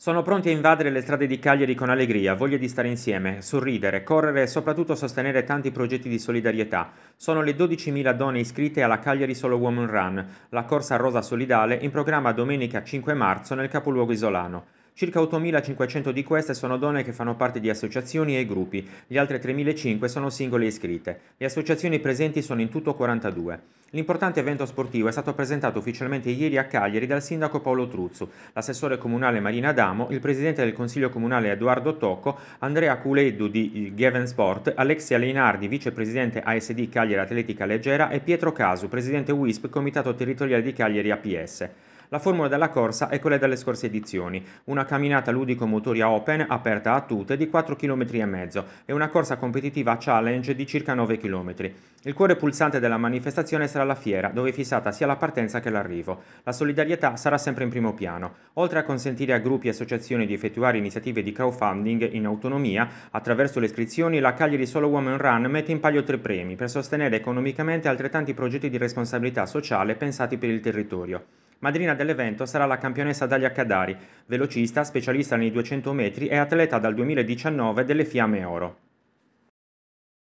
Sono pronti a invadere le strade di Cagliari con allegria, voglia di stare insieme, sorridere, correre e soprattutto sostenere tanti progetti di solidarietà. Sono le 12.000 donne iscritte alla Cagliari Solo Woman Run, la corsa rosa solidale in programma domenica 5 marzo nel capoluogo isolano. Circa 8.500 di queste sono donne che fanno parte di associazioni e gruppi, le altre 3.500 sono singole iscritte. Le associazioni presenti sono in tutto 42. L'importante evento sportivo è stato presentato ufficialmente ieri a Cagliari dal sindaco Paolo Truzzo, l'assessore comunale Marina Adamo, il presidente del consiglio comunale Edoardo Tocco, Andrea Culeddu di Geven Sport, Alexia Leinardi, vicepresidente ASD Cagliari Atletica Leggera e Pietro Casu, presidente WISP Comitato Territoriale di Cagliari APS. La formula della corsa è quella delle scorse edizioni, una camminata ludico-motoria open aperta a tutte di 4 km e mezzo e una corsa competitiva challenge di circa 9 km. Il cuore pulsante della manifestazione sarà la fiera, dove è fissata sia la partenza che l'arrivo. La solidarietà sarà sempre in primo piano. Oltre a consentire a gruppi e associazioni di effettuare iniziative di crowdfunding in autonomia, attraverso le iscrizioni la Cagliari Solo Woman Run mette in palio tre premi per sostenere economicamente altrettanti progetti di responsabilità sociale pensati per il territorio. Madrina dell'evento sarà la campionessa Dalia Cadari, velocista, specialista nei 200 metri e atleta dal 2019 delle Fiamme Oro.